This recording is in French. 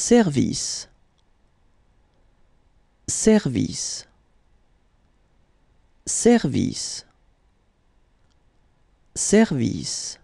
service service service service